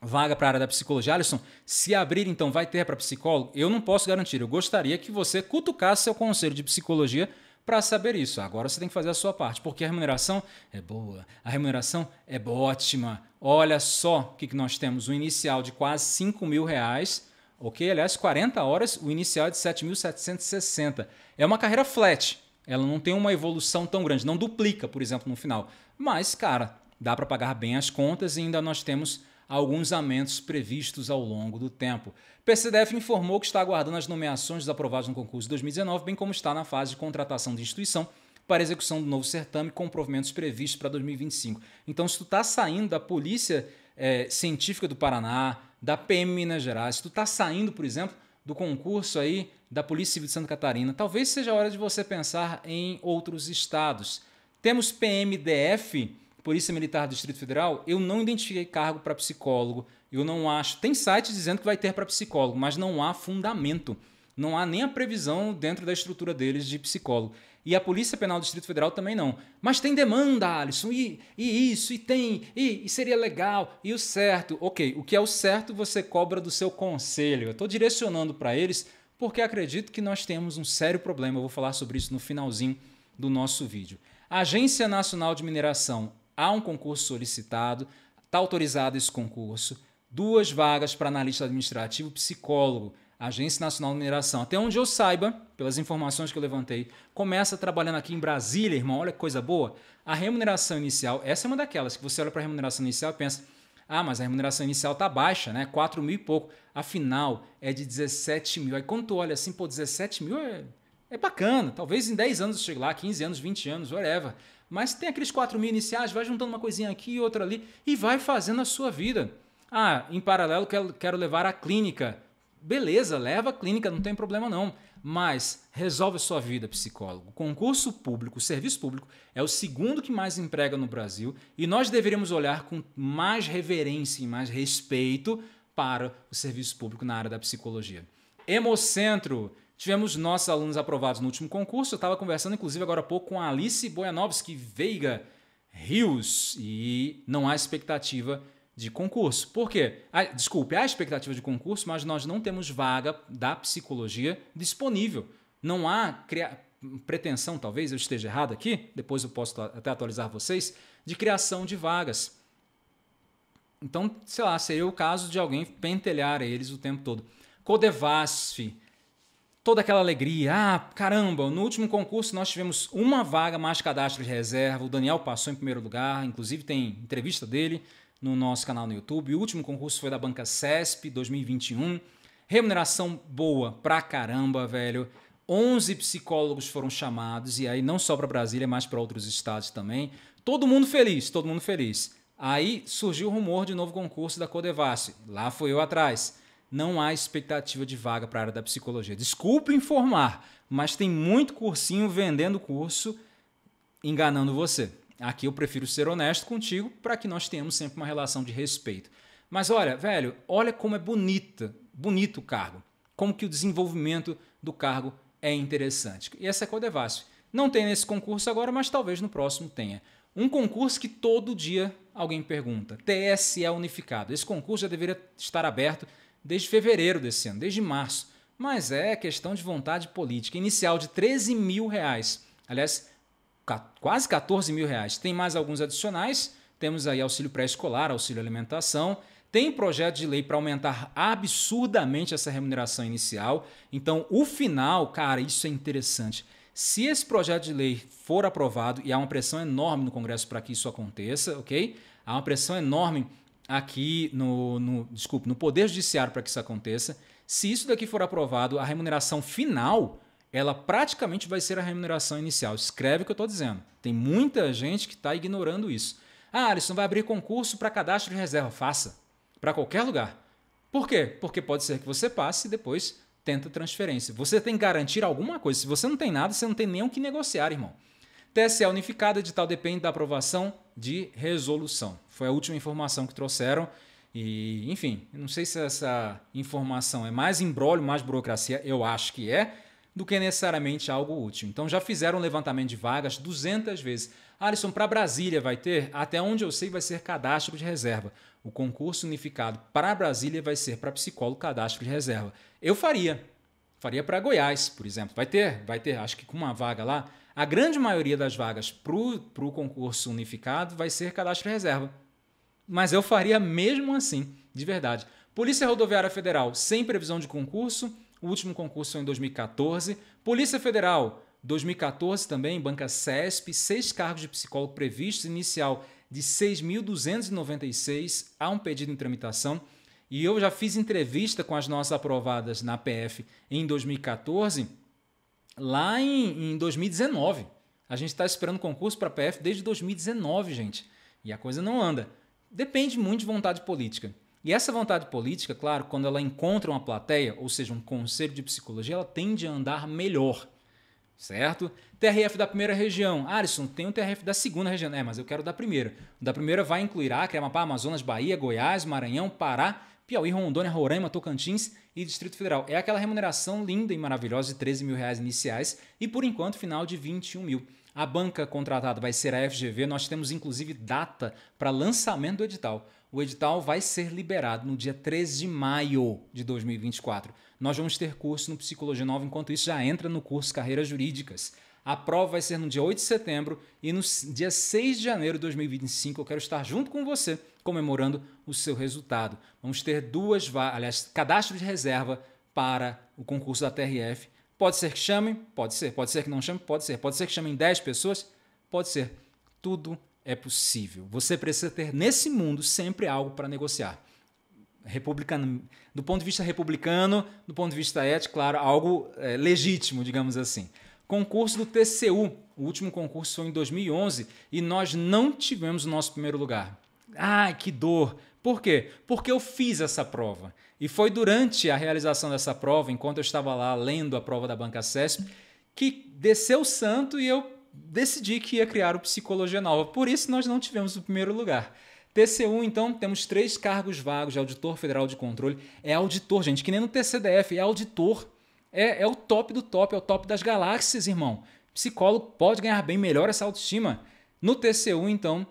vaga para a área da psicologia. Alisson, se abrir, então vai ter para psicólogo? Eu não posso garantir. Eu gostaria que você cutucasse seu conselho de psicologia para saber isso. Agora você tem que fazer a sua parte, porque a remuneração é boa, a remuneração é ótima. Olha só o que, que nós temos: um inicial de quase 5 mil reais ok? Aliás, 40 horas, o inicial é de 7.760. É uma carreira flat, ela não tem uma evolução tão grande, não duplica, por exemplo, no final. Mas, cara, dá para pagar bem as contas e ainda nós temos alguns aumentos previstos ao longo do tempo. PCDF informou que está aguardando as nomeações dos aprovados no concurso de 2019, bem como está na fase de contratação de instituição para execução do novo certame com provimentos previstos para 2025. Então, se tu está saindo da Polícia é, Científica do Paraná, da PM Minas Gerais, se tu está saindo, por exemplo, do concurso aí da Polícia Civil de Santa Catarina, talvez seja hora de você pensar em outros estados. Temos PMDF, Polícia Militar do Distrito Federal, eu não identifiquei cargo para psicólogo. Eu não acho. Tem sites dizendo que vai ter para psicólogo, mas não há fundamento. Não há nem a previsão dentro da estrutura deles de psicólogo. E a Polícia Penal do Distrito Federal também não. Mas tem demanda, Alisson, e, e isso, e tem, e, e, seria legal, e o certo. Ok, o que é o certo você cobra do seu conselho. Eu estou direcionando para eles porque acredito que nós temos um sério problema. Eu vou falar sobre isso no finalzinho do nosso vídeo. A Agência Nacional de Mineração, há um concurso solicitado, está autorizado esse concurso. Duas vagas para analista administrativo psicólogo. Agência Nacional de Mineração. Até onde eu saiba, pelas informações que eu levantei, começa trabalhando aqui em Brasília, irmão. Olha que coisa boa. A remuneração inicial, essa é uma daquelas que você olha para a remuneração inicial e pensa: ah, mas a remuneração inicial tá baixa, né? 4 mil e pouco. Afinal, é de 17 mil. Aí quando tu olha assim, pô, 17 mil é, é bacana. Talvez em 10 anos eu chegue lá, 15 anos, 20 anos, whatever. Mas tem aqueles 4 mil iniciais, vai juntando uma coisinha aqui e outra ali e vai fazendo a sua vida. Ah, em paralelo, quero, quero levar a clínica beleza, leva a clínica, não tem problema não. Mas resolve a sua vida, psicólogo. Concurso público, serviço público é o segundo que mais emprega no Brasil e nós deveríamos olhar com mais reverência e mais respeito para o serviço público na área da psicologia. Hemocentro. Tivemos nossos alunos aprovados no último concurso. Eu estava conversando, inclusive, agora há pouco com a Alice Boianovski Veiga Rios e não há expectativa de concurso. Por quê? A, desculpe, há expectativa de concurso, mas nós não temos vaga da psicologia disponível. Não há cria, pretensão, talvez eu esteja errado aqui, depois eu posso até atualizar vocês, de criação de vagas. Então, sei lá, seria o caso de alguém pentelhar eles o tempo todo. Codevasf, toda aquela alegria. Ah, caramba, no último concurso nós tivemos uma vaga mais cadastro de reserva. O Daniel passou em primeiro lugar, inclusive tem entrevista dele no nosso canal no YouTube. O último concurso foi da Banca CESP 2021. Remuneração boa pra caramba, velho. 11 psicólogos foram chamados, e aí não só para Brasília, mas para outros estados também. Todo mundo feliz, todo mundo feliz. Aí surgiu o rumor de novo concurso da Codevasse. Lá fui eu atrás. Não há expectativa de vaga para a área da psicologia. Desculpe informar, mas tem muito cursinho vendendo curso enganando você. Aqui eu prefiro ser honesto contigo para que nós tenhamos sempre uma relação de respeito. Mas olha, velho, olha como é bonita, bonito o cargo. Como que o desenvolvimento do cargo é interessante. E essa é a Codevasf. É Não tem nesse concurso agora, mas talvez no próximo tenha. Um concurso que todo dia alguém pergunta. TSE é unificado. Esse concurso já deveria estar aberto desde fevereiro desse ano, desde março. Mas é questão de vontade política. Inicial de 13 mil reais. Aliás, quase 14 mil reais. Tem mais alguns adicionais. Temos aí auxílio pré-escolar, auxílio alimentação. Tem projeto de lei para aumentar absurdamente essa remuneração inicial. Então, o final, cara, isso é interessante. Se esse projeto de lei for aprovado, e há uma pressão enorme no Congresso para que isso aconteça, ok? Há uma pressão enorme aqui no, no desculpe, no Poder Judiciário para que isso aconteça. Se isso daqui for aprovado, a remuneração final ela praticamente vai ser a remuneração inicial. Escreve o que eu estou dizendo. Tem muita gente que está ignorando isso. Ah, Alisson, vai abrir concurso para cadastro de reserva. Faça. Para qualquer lugar. Por quê? Porque pode ser que você passe e depois tenta transferência. Você tem que garantir alguma coisa. Se você não tem nada, você não tem nem o que negociar, irmão. TSE é unificada, edital depende da aprovação de resolução. Foi a última informação que trouxeram. E, enfim, não sei se essa informação é mais embrólio, mais burocracia, eu acho que é, do que necessariamente algo útil. Então já fizeram um levantamento de vagas 200 vezes. Alisson, para Brasília vai ter? Até onde eu sei, vai ser cadastro de reserva. O concurso unificado para Brasília vai ser para psicólogo cadastro de reserva. Eu faria. Faria para Goiás, por exemplo. Vai ter? Vai ter, acho que com uma vaga lá. A grande maioria das vagas para o concurso unificado vai ser cadastro de reserva. Mas eu faria mesmo assim, de verdade. Polícia Rodoviária Federal, sem previsão de concurso, o último concurso foi em 2014. Polícia Federal, 2014 também, Banca CESP, seis cargos de psicólogo previstos, inicial de 6.296, há um pedido em tramitação. E eu já fiz entrevista com as nossas aprovadas na PF em 2014, lá em, em 2019. A gente está esperando concurso para a PF desde 2019, gente. E a coisa não anda. Depende muito de vontade política. E essa vontade política, claro, quando ela encontra uma plateia, ou seja, um conselho de psicologia, ela tende a andar melhor. Certo? TRF da primeira região. Arisson, tem um TRF da segunda região. É, mas eu quero da primeira. O da primeira vai incluir Acre, Amapá, Amazonas, Bahia, Goiás, Maranhão, Pará, Piauí, Rondônia, Roraima, Tocantins e Distrito Federal. É aquela remuneração linda e maravilhosa de 13 mil reais iniciais e, por enquanto, final de 21 mil. A banca contratada vai ser a FGV, nós temos inclusive data para lançamento do edital. O edital vai ser liberado no dia 13 de maio de 2024. Nós vamos ter curso no Psicologia Nova, enquanto isso já entra no curso Carreiras Jurídicas. A prova vai ser no dia 8 de setembro e no dia 6 de janeiro de 2025 eu quero estar junto com você comemorando o seu resultado. Vamos ter duas, aliás, cadastro de reserva para o concurso da TRF. Pode ser que chamem, pode ser, pode ser que não chamem, pode ser, pode ser que chamem 10 pessoas, pode ser. Tudo é possível. Você precisa ter nesse mundo sempre algo para negociar. Republicano, do ponto de vista republicano, do ponto de vista ético, claro, algo é, legítimo, digamos assim. Concurso do TCU, o último concurso foi em 2011 e nós não tivemos o nosso primeiro lugar. Ai, que dor! Por quê? Porque eu fiz essa prova. E foi durante a realização dessa prova, enquanto eu estava lá lendo a prova da Banca CESP, que desceu o santo e eu decidi que ia criar o Psicologia Nova, por isso nós não tivemos o primeiro lugar. TCU, então, temos três cargos vagos de Auditor Federal de Controle. É auditor, gente, que nem no TCDF, é auditor. É, é o top do top, é o top das galáxias, irmão. Psicólogo pode ganhar bem, melhor essa autoestima. No TCU, então,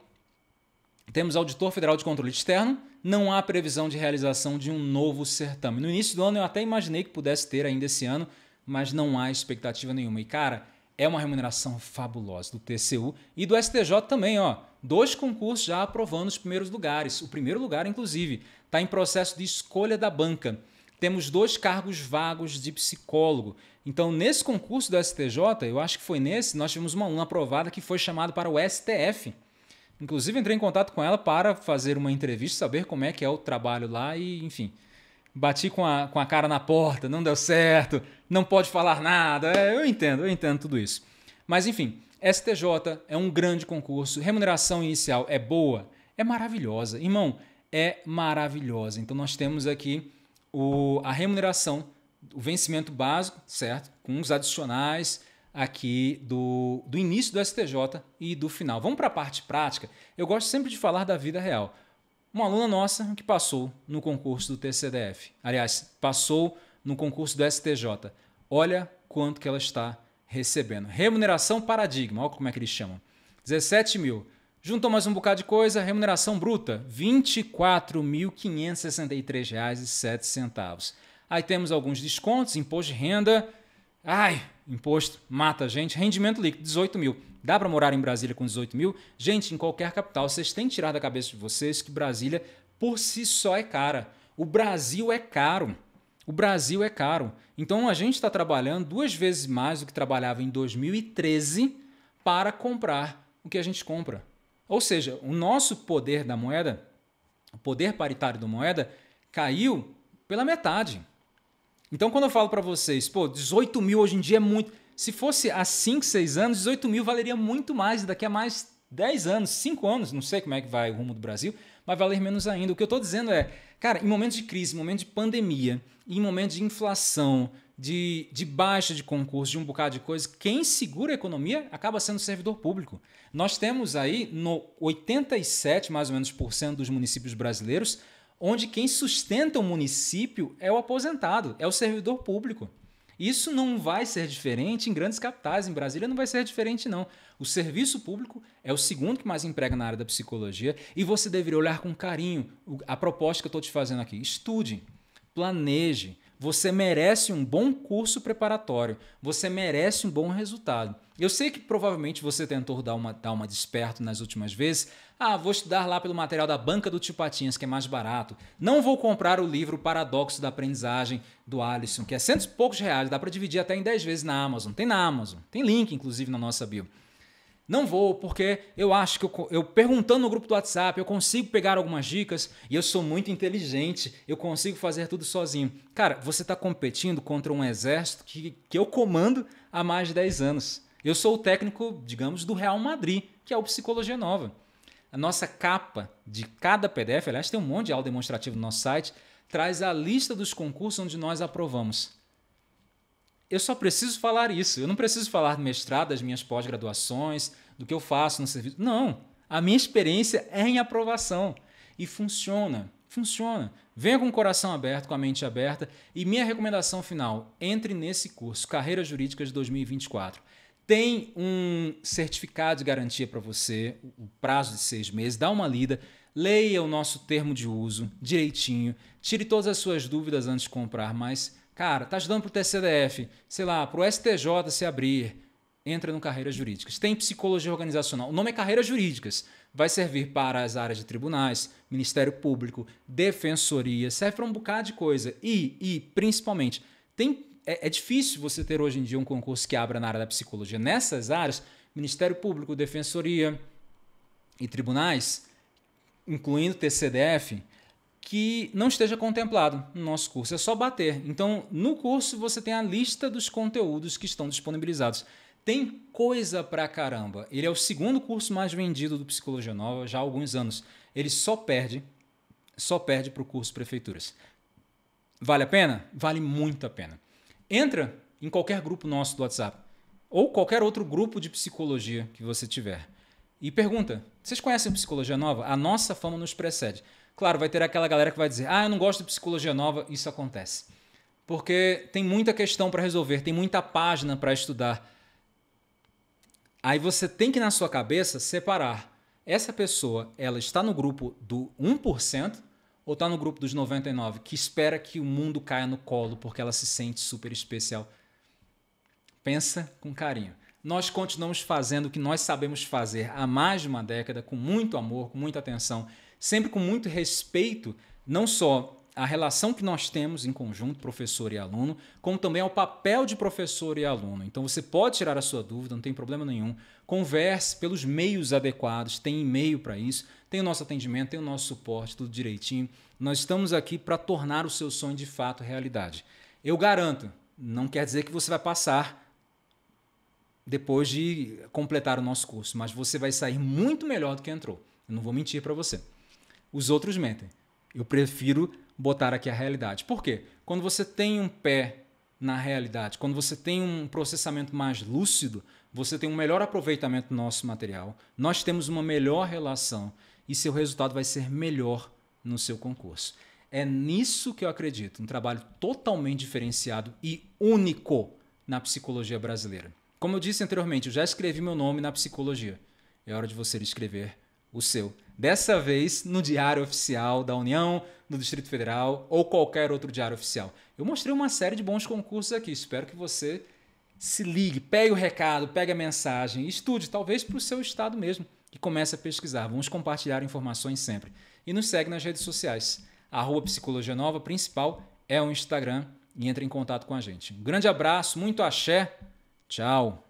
temos Auditor Federal de Controle Externo. Não há previsão de realização de um novo certame. No início do ano eu até imaginei que pudesse ter ainda esse ano, mas não há expectativa nenhuma. E cara, é uma remuneração fabulosa do TCU e do STJ também, ó. Dois concursos já aprovando os primeiros lugares. O primeiro lugar, inclusive, está em processo de escolha da banca. Temos dois cargos vagos de psicólogo. Então, nesse concurso do STJ, eu acho que foi nesse, nós tivemos uma aluna aprovada que foi chamada para o STF. Inclusive, entrei em contato com ela para fazer uma entrevista, saber como é que é o trabalho lá e, enfim, bati com a, com a cara na porta, não deu certo, não pode falar nada. É, eu entendo, eu entendo tudo isso. Mas enfim, STJ é um grande concurso, remuneração inicial é boa, é maravilhosa. Irmão, é maravilhosa. Então nós temos aqui o, a remuneração, o vencimento básico, certo? Com os adicionais aqui do, do início do STJ e do final. Vamos para a parte prática. Eu gosto sempre de falar da vida real uma aluna nossa que passou no concurso do TCDF. Aliás, passou no concurso do STJ. Olha quanto que ela está recebendo. Remuneração paradigma, olha como é que eles chamam. 17 mil. Juntou mais um bocado de coisa, remuneração bruta, R$ 24.563,07. Aí temos alguns descontos, imposto de renda. Ai, imposto mata a gente. Rendimento líquido, 18 mil. Dá para morar em Brasília com 18 mil? Gente, em qualquer capital, vocês têm que tirar da cabeça de vocês que Brasília por si só é cara. O Brasil é caro. O Brasil é caro. Então a gente está trabalhando duas vezes mais do que trabalhava em 2013 para comprar o que a gente compra. Ou seja, o nosso poder da moeda, o poder paritário da moeda, caiu pela metade. Então quando eu falo para vocês, pô, 18 mil hoje em dia é muito. Se fosse há 5, 6 anos, 18 mil valeria muito mais. E daqui a mais 10 anos, 5 anos, não sei como é que vai o rumo do Brasil, vai valer menos ainda. O que eu estou dizendo é, cara, em momentos de crise, em momentos de pandemia, em momentos de inflação, de, de baixa de concurso, de um bocado de coisa, quem segura a economia acaba sendo o servidor público. Nós temos aí no 87, mais ou menos, por cento dos municípios brasileiros, onde quem sustenta o município é o aposentado, é o servidor público. Isso não vai ser diferente em grandes capitais, em Brasília não vai ser diferente não. O serviço público é o segundo que mais emprega na área da psicologia e você deveria olhar com carinho a proposta que eu estou te fazendo aqui. Estude, planeje, você merece um bom curso preparatório, você merece um bom resultado. Eu sei que provavelmente você tentou dar uma, dar uma desperto nas últimas vezes. Ah, vou estudar lá pelo material da banca do Tio Patinhas, que é mais barato. Não vou comprar o livro Paradoxo da Aprendizagem do Alisson, que é cento e poucos reais, dá para dividir até em 10 vezes na Amazon. Tem na Amazon, tem link inclusive na nossa bio. Não vou, porque eu acho que eu, eu, perguntando no grupo do WhatsApp, eu consigo pegar algumas dicas e eu sou muito inteligente, eu consigo fazer tudo sozinho. Cara, você está competindo contra um exército que, que eu comando há mais de 10 anos. Eu sou o técnico, digamos, do Real Madrid, que é o Psicologia Nova. A nossa capa de cada PDF, aliás, tem um monte de aula demonstrativo no nosso site, traz a lista dos concursos onde nós aprovamos eu só preciso falar isso. Eu não preciso falar do mestrado, das minhas pós-graduações, do que eu faço no serviço. Não. A minha experiência é em aprovação. E funciona. Funciona. Venha com o coração aberto, com a mente aberta. E minha recomendação final: entre nesse curso, Carreiras Jurídicas 2024. Tem um certificado de garantia para você, o prazo de seis meses. Dá uma lida, leia o nosso termo de uso direitinho, tire todas as suas dúvidas antes de comprar, mas Cara, tá ajudando pro TCDF, sei lá, pro STJ se abrir, entra no Carreiras Jurídicas. Tem psicologia organizacional. O nome é Carreiras Jurídicas. Vai servir para as áreas de tribunais, Ministério Público, Defensoria, serve para um bocado de coisa. E, e principalmente, tem, é, é difícil você ter hoje em dia um concurso que abra na área da psicologia. Nessas áreas, Ministério Público, Defensoria e tribunais, incluindo TCDF, que não esteja contemplado no nosso curso. É só bater. Então, no curso você tem a lista dos conteúdos que estão disponibilizados. Tem coisa pra caramba. Ele é o segundo curso mais vendido do Psicologia Nova já há alguns anos. Ele só perde, só perde pro curso Prefeituras. Vale a pena? Vale muito a pena. Entra em qualquer grupo nosso do WhatsApp ou qualquer outro grupo de psicologia que você tiver e pergunta: vocês conhecem Psicologia Nova? A nossa fama nos precede. Claro, vai ter aquela galera que vai dizer: ah, eu não gosto de psicologia nova. Isso acontece. Porque tem muita questão para resolver, tem muita página para estudar. Aí você tem que, na sua cabeça, separar. Essa pessoa, ela está no grupo do 1% ou está no grupo dos 99% que espera que o mundo caia no colo porque ela se sente super especial? Pensa com carinho. Nós continuamos fazendo o que nós sabemos fazer há mais de uma década, com muito amor, com muita atenção sempre com muito respeito, não só à relação que nós temos em conjunto, professor e aluno, como também ao papel de professor e aluno. Então você pode tirar a sua dúvida, não tem problema nenhum. Converse pelos meios adequados, tem e-mail para isso, tem o nosso atendimento, tem o nosso suporte, tudo direitinho. Nós estamos aqui para tornar o seu sonho de fato realidade. Eu garanto, não quer dizer que você vai passar depois de completar o nosso curso, mas você vai sair muito melhor do que entrou. Eu não vou mentir para você. Os outros mentem. Eu prefiro botar aqui a realidade. Por quê? Quando você tem um pé na realidade, quando você tem um processamento mais lúcido, você tem um melhor aproveitamento do nosso material, nós temos uma melhor relação e seu resultado vai ser melhor no seu concurso. É nisso que eu acredito, um trabalho totalmente diferenciado e único na psicologia brasileira. Como eu disse anteriormente, eu já escrevi meu nome na psicologia. É hora de você escrever o seu. Dessa vez no Diário Oficial da União, do Distrito Federal ou qualquer outro diário oficial. Eu mostrei uma série de bons concursos aqui. Espero que você se ligue, pegue o recado, pegue a mensagem, estude, talvez para o seu estado mesmo, e comece a pesquisar. Vamos compartilhar informações sempre. E nos segue nas redes sociais. Rua Psicologia Nova, principal, é o Instagram e entre em contato com a gente. Um grande abraço, muito axé, tchau!